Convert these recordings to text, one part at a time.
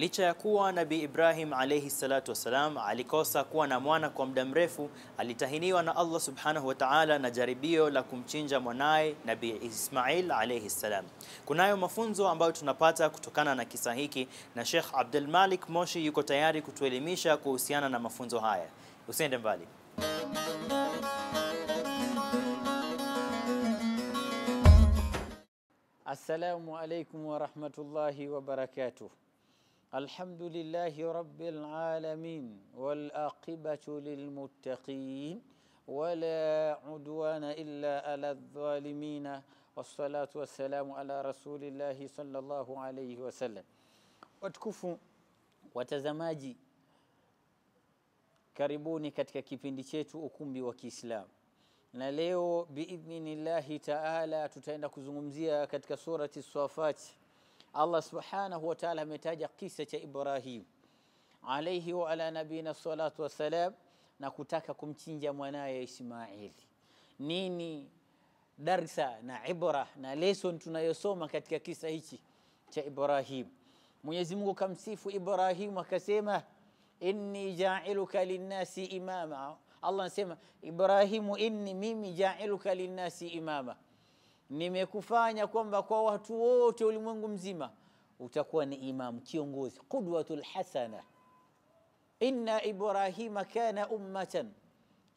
Licha ya kuwa Nabii Ibrahim alayhi salatu wassalam alikosa kuwa na mwana kwa muda mrefu, alitahiniwa na Allah subhanahu wa ta'ala na jaribio la kumchinja mwanaye Nabii Ismail alayhi salam. Kunayo mafunzo ambayo tunapata kutokana na kisa hiki, na Sheikh Abdul Malik Moshi yuko tayari kutuelimisha kuhusiana na mafunzo haya. Usiende mbali. Assalamu alaykum wa rahmatullahi wa barakatuh. الحمد لله رب العالمين والأقبة للمتقين ولا عدوان إلا على الظالمين والصلاة والسلام على رسول الله صلى الله عليه وسلم واتكفوا وتزماجي كربوني كتك كيبينديشيتو أكومبي وكيسلام na leo biidhnillahi taala tutaenda kuzungumzia katika surati swafati Allah subhanahu wa ta'ala ametaja kisa cha Ibrahim alaihi wa ala nabina salatu wassalam na kutaka kumchinja mwanaye Ismaili. Nini darsa na ibra na lesson tunayosoma katika kisa hichi cha Ibrahim? Mwenyezi Mungu kamsifu Ibrahim akasema, inni jailuka linnasi imama. Allah anasema Ibrahimu, inni mimi jailuka linnasi imama nimekufanya kwamba kwa watu wote ulimwengu mzima utakuwa ni imam kiongozi qudwatul hasana inna ibrahima kana ummatan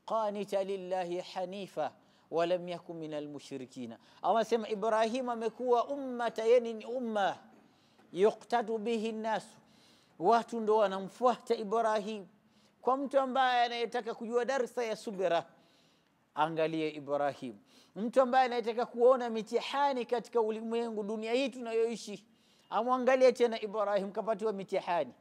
qanita lillahi hanifa walam yakun min almushrikina au anasema ibrahim amekuwa ummata tayeni ni umma yuqtadu bihi nnasu watu ndo wanamfuata ibrahim kwa mtu ambaye anayetaka kujua darsa ya subira Angalie Ibrahim, mtu ambaye anayetaka kuona mitihani katika ulimwengu, dunia hii tunayoishi, amwangalie tena Ibrahim, kapatiwa mitihani.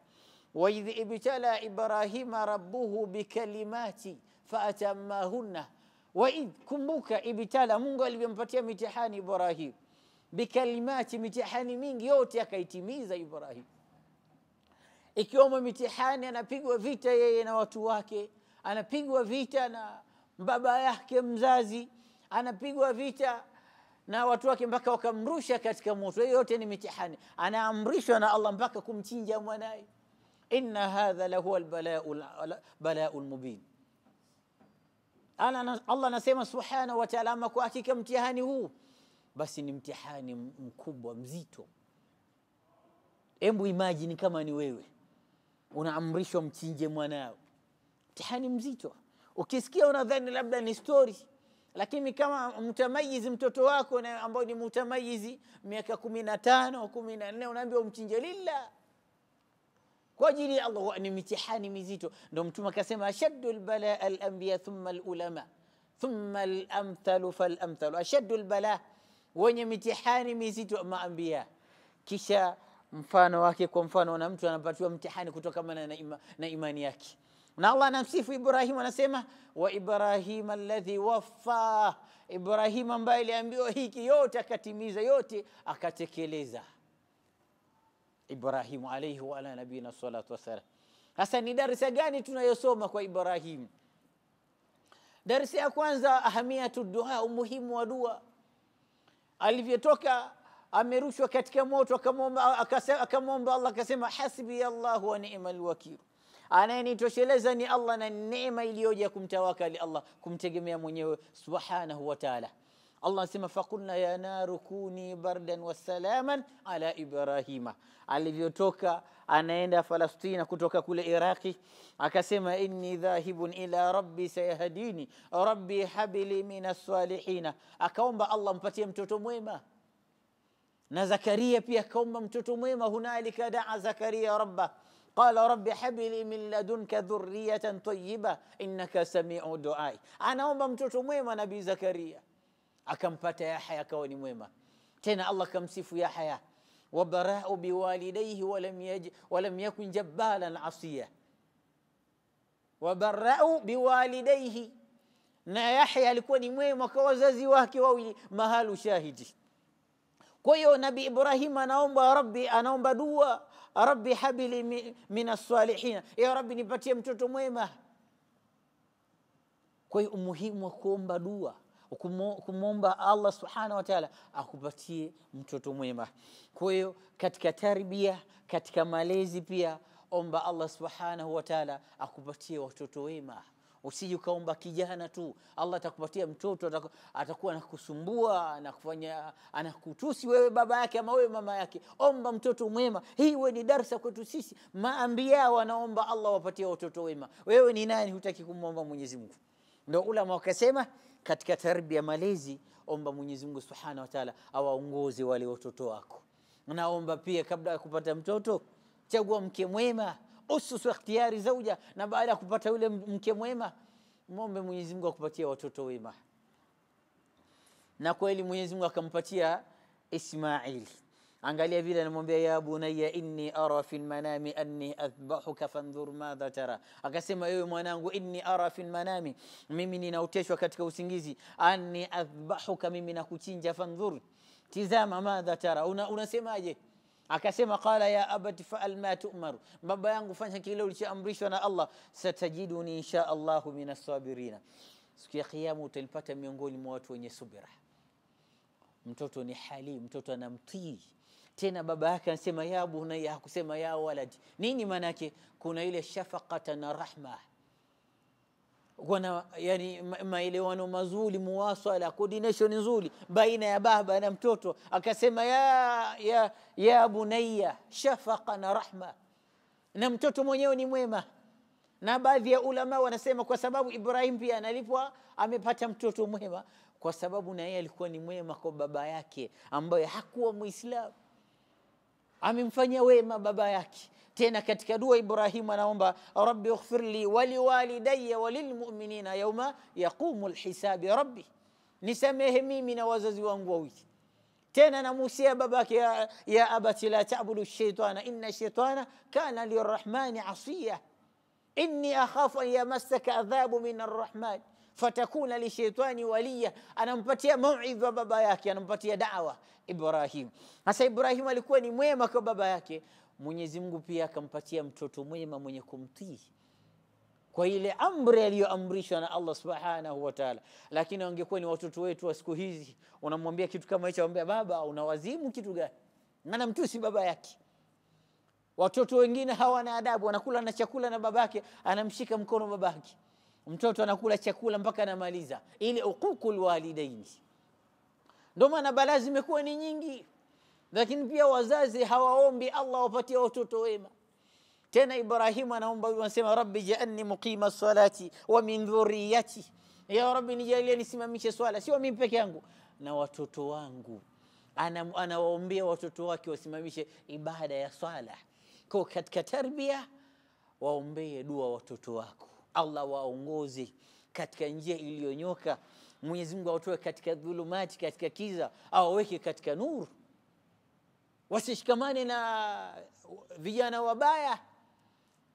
Waidh ibtala Ibrahima rabbuhu bikalimati faatamahunna waidh, kumbuka ibtala, Mungu alivyompatia mitihani Ibrahim, bikalimati, mitihani mingi yote akaitimiza Ibrahim, ikiwemo mitihani, anapigwa vita yeye na watu wake, anapigwa vita na baba yake mzazi anapigwa vita na watu wake mpaka wakamrusha katika moto. Hiyo yote ni mitihani, anaamrishwa na Allah mpaka kumchinja mwanaye. Inna hadha lahuwa albalau lmubin. Allah anasema subhanahu wa taala, ama kwa hakika mtihani huu basi ni mtihani mkubwa mzito. Hebu imajini kama ni wewe unaamrishwa mchinje mwanao, mtihani mzito ukisikia unadhani labda ni stori lakini kama mtamayizi mtoto wako ambao ni mtamayizi miaka kumi na tano kumi na nne unaambiwa umchinje lillah kwa ajili ya Allah ni mitihani mizito. ndo Mtume akasema ashaddu lbala alambiya thumma lulama thumma lamthalu falamthalu, ashaddu lbala wenye mitihani mizito maambia. Kisha mfano wake, kwa mfano na mtu anapatiwa mtihani kutokana na, ima, na imani yake na Allah anamsifu Ibrahimu anasema wa Ibrahim alladhi waffa, Ibrahimu ambaye aliambiwa hiki yote akatimiza yote akatekeleza. Ibrahimu alayhi wa ala nabiyina salatu wassalam. Sasa ni darsa gani tunayosoma kwa Ibrahimu? Darsa ya kwanza, ahamiyatu dua, umuhimu wa dua. Alivyotoka amerushwa katika moto, akamwomba Allah akasema hasbi Allahu wa ni'mal wakil anayenitosheleza ni Allah na neema iliyoja kumtawakali Allah kumtegemea mwenyewe subhanahu wa ta'ala Allah anasema fakulna ya naru kuni bardan wa ala Ibrahima. Alivyotoka anaenda Falastina kutoka kule Iraqi, akasema inni dhahibun ila rabbi sayahdini rabbi habli minas salihina. Akaomba Allah mpatie mtoto mwema na Zakaria pia akaomba mtoto mwema, hunalika daa Zakaria rabba قال رب هب لي من لدنك ذرية طيبة إنك سميع دعائي أنا أم مطوط مويما نبي زكريا أكم فتى يا حيا كوني مويما تنا الله كم سيف يا حيا وبراء بوالديه ولم يج ولم يكن جبالا عصيا وبراء بوالديه نا يحيى لكوني مويما كوزازي واكي ووي مهال شاهدي Kwa hiyo Nabii Ibrahim anaomba rabbi, anaomba dua rabbi habili min assalihina, ya rabbi nipatie mtoto mwema. Kwa hiyo umuhimu wa kuomba dua kumwomba Allah subhanahu wa taala akupatie mtoto mwema. Kwa hiyo katika tarbia, katika malezi pia omba Allah subhanahu wa taala akupatie watoto wema usije ukaomba kijana tu. Allah atakupatia mtoto atakuwa anakusumbua na kufanya anakutusi wewe baba yake ama wewe mama yake. Omba mtoto mwema, hii we ni darsa kwetu sisi. Maambia wanaomba Allah wapatie watoto wema, wewe ni nani hutaki kumwomba Mwenyezi Mungu? Ndio ulama wakasema katika tarbia malezi, omba Mwenyezi Mungu Subhanahu wa Ta'ala awaongoze wale watoto wako. Naomba pia kabla ya kupata mtoto, chagua mke mwema ususu ikhtiyari zauja, na baada ya kupata yule mke mwema, mwombe Mwenyezi Mungu akupatie watoto wema. Na kweli Mwenyezi Mungu akampatia Ismaili. Angalia vile anamwambia ya bunayya inni ara fi manami anni adhbahuka fandhur madha tara, akasema ewe mwanangu, inni ara fi manami, mimi ninaoteshwa katika usingizi, anni adhbahuka, mimi nakuchinja, fandhur, tizama, madha tara, unasemaje? una akasema qala ya abati faal ma tumaru, baba yangu fanya kile ulichoamrishwa na Allah, satajiduni insha Allahu min assabirina. Siku ya Kiyama utalipata miongoni mwa watu wenye subira. Mtoto ni hali, mtoto anamtii tena baba yake anasema ya bunayya, hakusema ya waladi. Nini maana yake? Kuna ile shafaqata na rahma kuna yani, maelewano mazuri, muwasala, coordination nzuri baina ya baba na mtoto. Akasema ya, ya, ya bunayya shafaqa na rahma, na mtoto mwenyewe ni mwema. Na baadhi ya ulama wanasema kwa sababu Ibrahim pia analipwa amepata mtoto mwema, kwa sababu na yeye alikuwa ni mwema kwa baba yake ambaye hakuwa Muislamu, amemfanyia wema baba yake تينا كتكدو إبراهيم ونومبا ربي اغفر لي ولوالدي وللمؤمنين يوم يقوم الحساب ربي نسميه ميمي نوازازي وانقوي تينا نموسي باباك يا, يا أبتي لا تعبد الشيطان إن الشيطان كان للرحمن عصية إني أخاف أن يمسك أذاب من الرحمن فتكون لشيطان وليا انا مبتيا موعظه باباياك انا مبتيا دعوه ابراهيم هسا ابراهيم alikuwa ni mwema kwa Mwenyezi Mungu pia akampatia mtoto mwema mwenye kumtii kwa ile amri aliyoamrishwa na Allah subhanahu wa ta'ala. Lakini wangekuwa ni watoto wetu wa siku hizi, unamwambia kitu kama hicho, ambia baba, unawazimu kitu gani? Maana si baba yake. Watoto wengine hawana adabu, wanakula na chakula na babake, anamshika mkono babake, mtoto anakula chakula mpaka anamaliza. Ile uququl walidaini, ndio maana balaa zimekuwa ni nyingi lakini pia wazazi hawaombi Allah wapatie watoto wema tena Ibrahimu anaomba anasema rabbi jaalni muqima salati wa min dhurriyati ya rabbi nijalie nisimamishe swala sio mimi peke yangu na watoto wangu anawaombea ana watoto wake wasimamishe ibada ya swala kwa katika tarbia waombee dua watoto wako Allah waongoze katika njia iliyonyoka Mwenyezi Mungu awatoe katika dhulumati katika kiza awaweke katika nuru wasishikamane na vijana wabaya,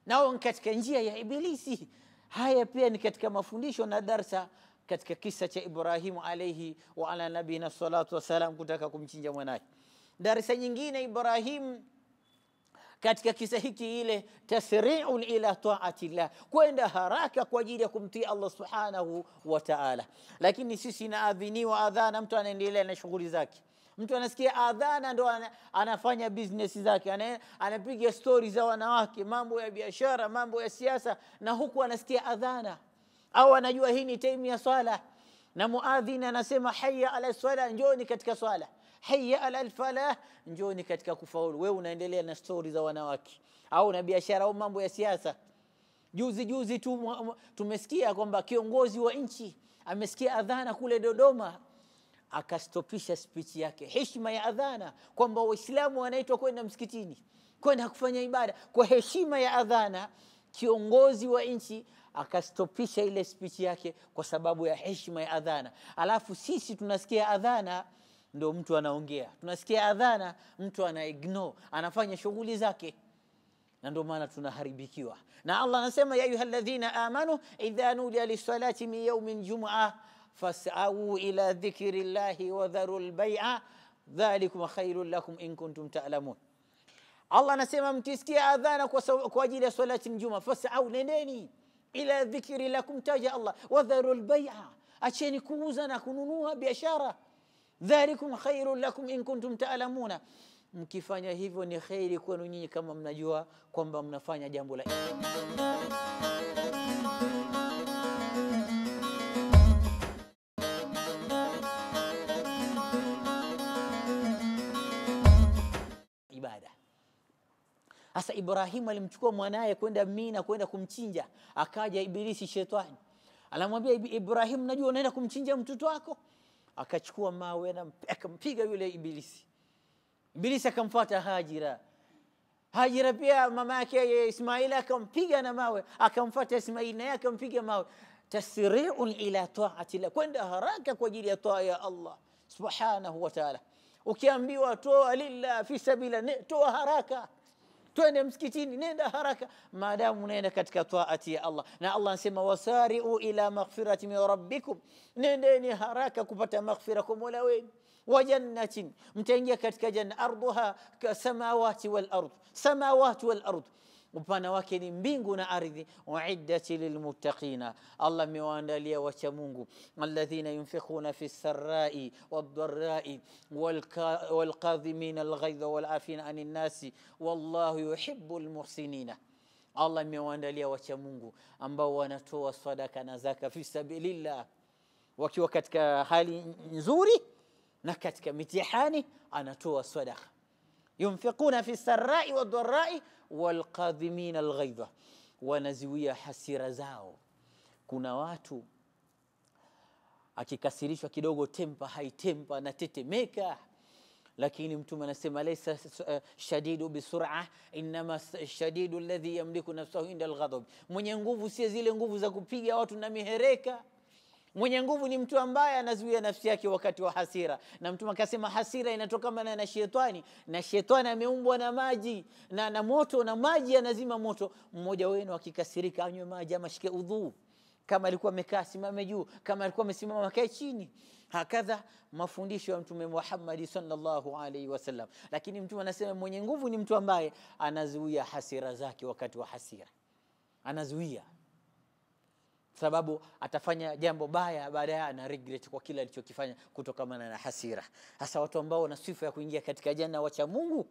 nao ni katika njia ya Ibilisi. Haya pia ni katika mafundisho na darsa katika kisa cha Ibrahimu alaihi wa ala nabiina salatu wassalam kutaka kumchinja mwanaye. Darsa nyingine Ibrahimu katika kisa hiki ile tasri'un ila llah, kwenda haraka kwa ajili ya kumtii Allah subhanahu wa ta'ala. Lakini sisi naadhiniwa adhana, mtu anaendelea na shughuli zake Mtu anasikia adhana ndo anafanya business zake, anapiga stori za wanawake, mambo ya biashara, mambo ya siasa, na huku anasikia adhana au anajua hii ni time ya swala, na muadhin anasema hayya ala swala, njoni katika swala, hayya ala falah, njoni katika kufaulu. Wewe unaendelea na stori za wanawake au na biashara au mambo ya siasa. Juzi juzi tu tumesikia kwamba kiongozi wa nchi amesikia adhana kule Dodoma akastopisha spichi yake, heshima ya adhana, kwamba Waislamu wanaitwa kwenda msikitini, kwenda kufanya ibada kwa heshima ya adhana. Kiongozi wa nchi akastopisha ile spichi yake kwa sababu ya heshima ya adhana. Alafu sisi tunasikia adhana ndo mtu anaongea, tunasikia adhana mtu ana ignore, anafanya shughuli zake na ndio maana tunaharibikiwa. Na Allah anasema ya ayuha ladhina amanu idha nudia lisalati min yaumin jumua فاسعوا إلى ذكر الله وذروا البيع ذلكم خير لكم إن كنتم تعلمون الله نسيم أمتسكي أذانا وأجل صلاة الجمعة فاسعوا لنيني إلى ذكر لكم تاج الله وذروا البيع أشين كوزنا كنونوها بأشارة ذلكم خير لكم إن كنتم تعلمون مكفانيا هيفو نخيري كونوني كما منجوا كما منفانيا جنبولا Hasa Ibrahimu alimchukua mwanaye kwenda Mina kwenda kumchinja, akaja Ibilisi shetani anamwambia Ibrahimu, najua unaenda kumchinja mtoto wako. Akachukua mawe akampiga yule Ibilisi. Ibilisi akamfuata Hajira. Hajira pia mama yake Ismaili akampiga na mawe, akamfuata Ismaili naye akampiga mawe. Tasriun ila taatillah, kwenda haraka kwa ajili ya taa ya Allah subhanahu wa taala. Ukiambiwa toa lillah fi sabila, toa haraka twende msikitini nenda haraka maadamu unaenda katika taati ya Allah na Allah anasema wasari'u ila maghfirati min rabbikum nendeni haraka kupata maghfira kwa Mola wenu wajannatin mtaingia katika janna arduha kasamawati wal ard samawati wal ard upana wake ni mbingu na ardhi uiddati lilmuttaqina allah amewaandalia wacha mungu alladhina yunfikhuna fi lsarai waddarai walqadhimina alghaidha walafina ani nnasi wallahu yuhibu lmuhsinina allah amewaandalia wacha mungu ambao wanatoa sadaka na zaka fi sabilillah wakiwa katika hali nzuri na katika mitihani anatoa sadaka yunfiquna fi sarai wadharai walqadhimina alghaidha, wanaziwia hasira zao. Kuna watu akikasirishwa kidogo, tempa haitempa, anatetemeka lakini mtume anasema laisa eh, shadidu bisura inama shadidu alladhi yamliku nafsahu inda alghadab, mwenye nguvu sie zile nguvu za kupiga watu na mihereka Mwenye nguvu ni mtu ambaye anazuia nafsi yake wakati wa hasira, na Mtume akasema hasira inatokana na shetani, na shetani ameumbwa na maji na, na moto na maji yanazima moto. Mmoja wenu akikasirika anywe maji ama shike udhu, kama alikuwa amekaa simame juu, kama alikuwa amesimama akae chini. Hakadha mafundisho ya Mtume Muhammad sallallahu alaihi wasallam. Lakini Mtume anasema mwenye nguvu ni mtu ambaye anazuia hasira zake wakati wa hasira, anazuia sababu atafanya jambo baya baadaye ana regret kwa kile alichokifanya kutokamana na hasira. Hasa watu ambao wana sifa ya kuingia katika janna wacha Mungu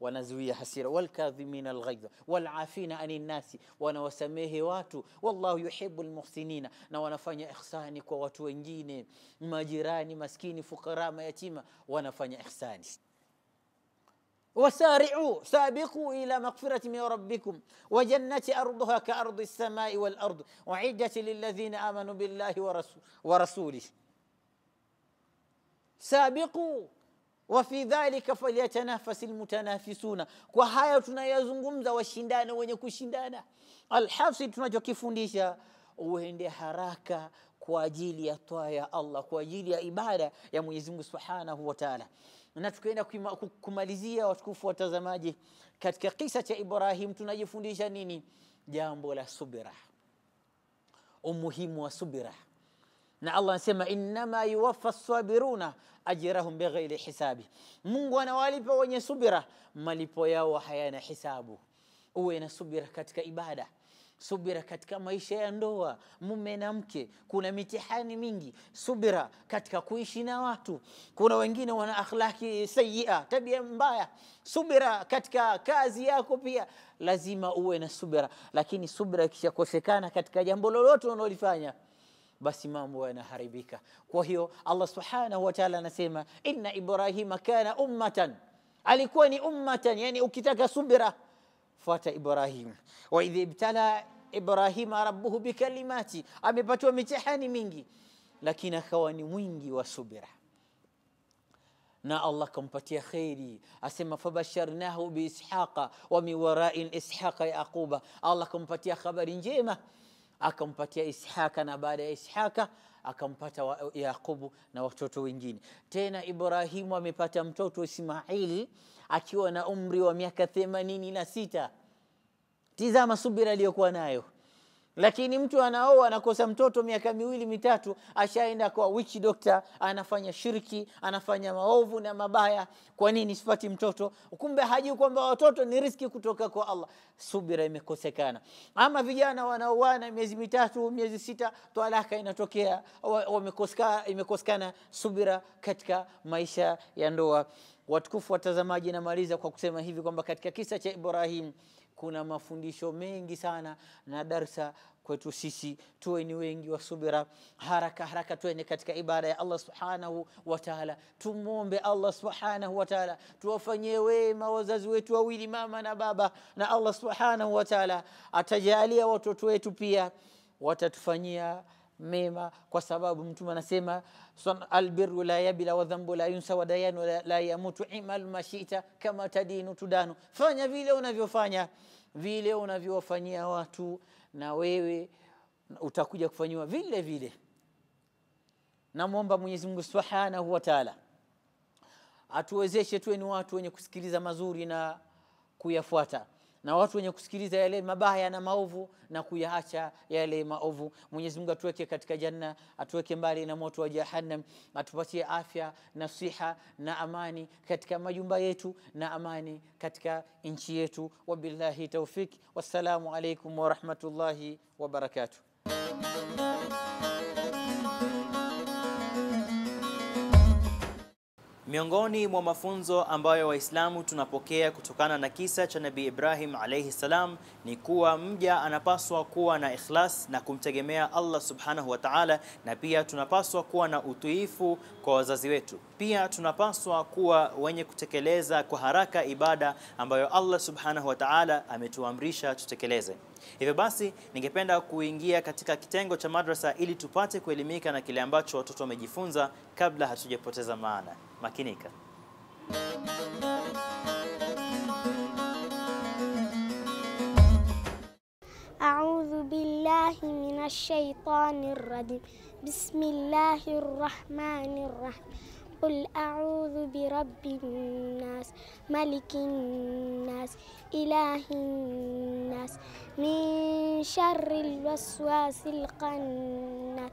wanazuia hasira, walkadhimina alghaidha walafina ani nasi, wanawasamehe watu. Wallahu yuhibu lmuhsinina, na wanafanya ihsani kwa watu wengine, majirani, maskini, fukara, mayatima, wanafanya ihsani. وسارعوا سابقوا إلى مغفرة من ربكم وجنة أرضها كأرض السماء والأرض وعدة للذين آمنوا بالله ورسوله سابقوا وفي ذلك فليتنافس المتنافسون وهاي تنايزنغمزا وشندانا ونكو شندانا الحافظ تنجو كيفونديشا وهندي حراكة كواجيل يا طايا الله كواجيل يا إبادة يا مويزنغ سبحانه وتعالى na tukaenda kumalizia, watukufu watazamaji, katika kisa cha Ibrahim tunajifundisha nini? Jambo la subira, umuhimu wa subira. Na Allah anasema innama yuwaffa sabiruna ajrahum bighairi hisabi, Mungu anawalipa wenye subira malipo yao hayana hisabu. Uwe na subira katika ibada Subira katika maisha ya ndoa, mume na mke, kuna mitihani mingi. Subira katika kuishi na watu, kuna wengine wana akhlaki sayia, tabia mbaya. Subira katika kazi yako pia, lazima uwe na subira. Lakini subira ikishakosekana katika jambo lolote unalolifanya basi mambo yanaharibika. Kwa hiyo Allah subhanahu wa taala anasema inna Ibrahima kana ummatan, alikuwa ni ummatan, yani ukitaka subira فات إبراهيم وإذ ابتلى إبراهيم ربه بكلماتي أمي باتوا متحاني مينجي لكن خواني مينجي وصبرة نا الله كم باتيا خيري أسمى فبشرناه بإسحاق ومن وراء إسحاق يعقوب الله كم باتيا خبر جيمة akampatia Ishaka na baada ya Ishaka akampata wa Yaqubu na watoto wengine. Tena Ibrahimu amepata mtoto Ismaili akiwa na umri wa miaka themanini na sita. Tizama subira aliyokuwa nayo lakini mtu anaoa anakosa mtoto miaka miwili mitatu, ashaenda kwa witch doctor, anafanya shirki, anafanya maovu na mabaya. Kwa nini sipati mtoto? Kumbe hajui kwamba watoto ni riski kutoka kwa Allah. Subira imekosekana. Ama vijana wanaoana miezi mitatu, miezi sita, talaka inatokea, imekosekana subira katika maisha ya ndoa. Watukufu watazamaji, namaliza kwa kusema hivi kwamba katika kisa cha ibrahimu kuna mafundisho mengi sana na darsa kwetu sisi tuwe ni wengi wa subira haraka haraka tuende katika ibada ya allah subhanahu wataala tumwombe allah subhanahu wataala tuwafanyie wema wazazi wetu wawili mama na baba na allah subhanahu wataala atajalia watoto wetu pia watatufanyia mema kwa sababu mtume anasema albiru la yabila dhambu la yunsa wadayanu la, la yamutu imal mashita kama tadinu tudanu fanya vile unavyofanya vile unavyowafanyia watu na wewe utakuja kufanyiwa vile vile namwomba mwenyezi mungu subhanahu wa taala atuwezeshe tuwe ni watu wenye kusikiliza mazuri na kuyafuata na watu wenye kusikiliza yale mabaya na maovu na kuyaacha yale maovu. Mwenyezi Mungu atuweke katika janna, atuweke mbali na moto wa jahannam, atupatie afya na siha na amani katika majumba yetu na amani katika nchi yetu. Wabillahi taufik, wassalamu alaikum warahmatullahi wabarakatuh. Miongoni mwa mafunzo ambayo Waislamu tunapokea kutokana na kisa cha Nabii Ibrahim alayhi salam ni kuwa mja anapaswa kuwa na ikhlas na kumtegemea Allah subhanahu wa ta'ala, na pia tunapaswa kuwa na utiifu kwa wazazi wetu. Pia tunapaswa kuwa wenye kutekeleza kwa haraka ibada ambayo Allah subhanahu wa ta'ala ametuamrisha tutekeleze. Hivyo basi, ningependa kuingia katika kitengo cha madrasa ili tupate kuelimika na kile ambacho watoto wamejifunza kabla hatujapoteza maana. ماكينيكا أعوذ بالله من الشيطان الرجيم بسم الله الرحمن الرحيم قل أعوذ برب الناس ملك الناس إله الناس من شر الوسواس القناس